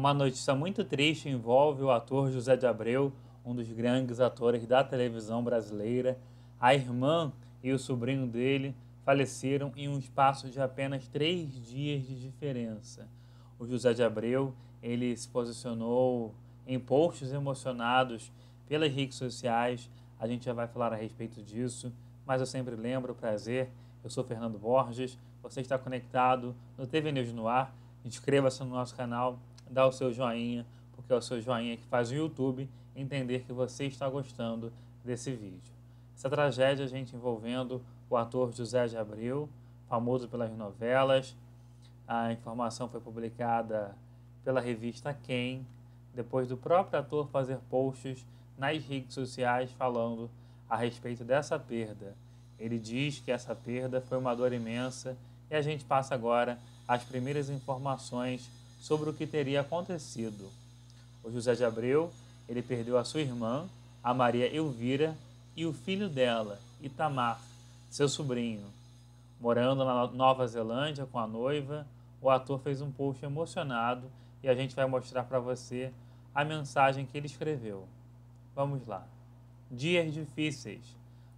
Uma notícia muito triste envolve o ator José de Abreu, um dos grandes atores da televisão brasileira. A irmã e o sobrinho dele faleceram em um espaço de apenas três dias de diferença. O José de Abreu ele se posicionou em posts emocionados pelas redes sociais. A gente já vai falar a respeito disso, mas eu sempre lembro, prazer. Eu sou Fernando Borges, você está conectado no TV News no Ar. Inscreva-se no nosso canal dá o seu joinha, porque é o seu joinha que faz o YouTube entender que você está gostando desse vídeo. Essa tragédia, a gente, envolvendo o ator José de Abreu, famoso pelas novelas. A informação foi publicada pela revista Quem, depois do próprio ator fazer posts nas redes sociais falando a respeito dessa perda. Ele diz que essa perda foi uma dor imensa e a gente passa agora as primeiras informações sobre o que teria acontecido. O José de Abreu, ele perdeu a sua irmã, a Maria Elvira, e o filho dela, Itamar, seu sobrinho. Morando na Nova Zelândia com a noiva, o ator fez um post emocionado e a gente vai mostrar para você a mensagem que ele escreveu. Vamos lá. Dias difíceis.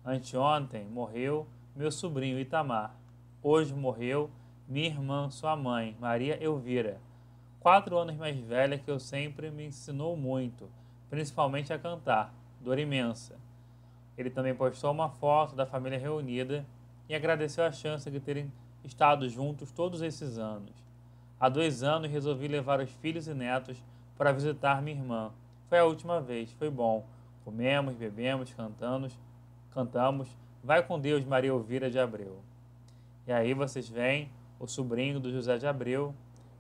Anteontem morreu meu sobrinho Itamar. Hoje morreu minha irmã, sua mãe, Maria Elvira quatro anos mais velha que eu sempre me ensinou muito, principalmente a cantar, dor imensa. Ele também postou uma foto da família reunida e agradeceu a chance de terem estado juntos todos esses anos. Há dois anos resolvi levar os filhos e netos para visitar minha irmã. Foi a última vez, foi bom. Comemos, bebemos, cantamos, cantamos. Vai com Deus, Maria Elvira de Abreu. E aí vocês veem o sobrinho do José de Abreu,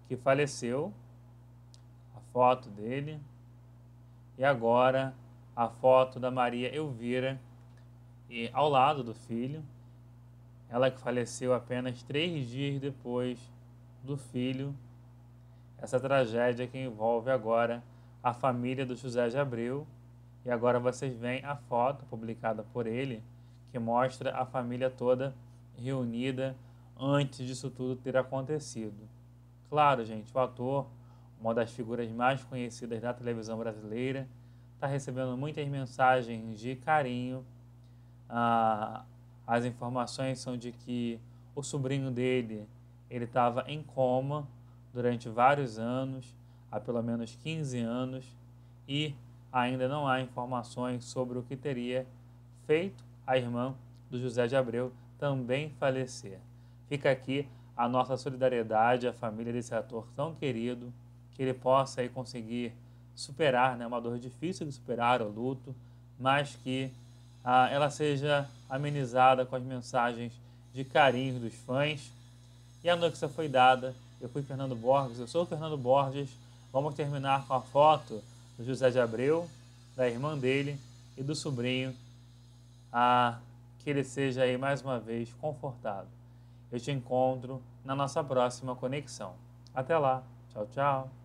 que faleceu, a foto dele, e agora a foto da Maria Elvira e, ao lado do filho, ela que faleceu apenas três dias depois do filho, essa tragédia que envolve agora a família do José de Abreu. E agora vocês veem a foto publicada por ele, que mostra a família toda reunida antes disso tudo ter acontecido. Claro, gente, o ator, uma das figuras mais conhecidas da televisão brasileira, está recebendo muitas mensagens de carinho. Ah, as informações são de que o sobrinho dele ele estava em coma durante vários anos, há pelo menos 15 anos, e ainda não há informações sobre o que teria feito a irmã do José de Abreu também falecer. Fica aqui a nossa solidariedade à família desse ator tão querido, que ele possa aí conseguir superar né, uma dor difícil de superar, o luto, mas que ah, ela seja amenizada com as mensagens de carinho dos fãs. E a notícia foi dada. Eu fui Fernando Borges, eu sou o Fernando Borges. Vamos terminar com a foto do José de Abreu, da irmã dele e do sobrinho. Ah, que ele seja aí mais uma vez confortado. Eu te encontro na nossa próxima conexão. Até lá. Tchau, tchau.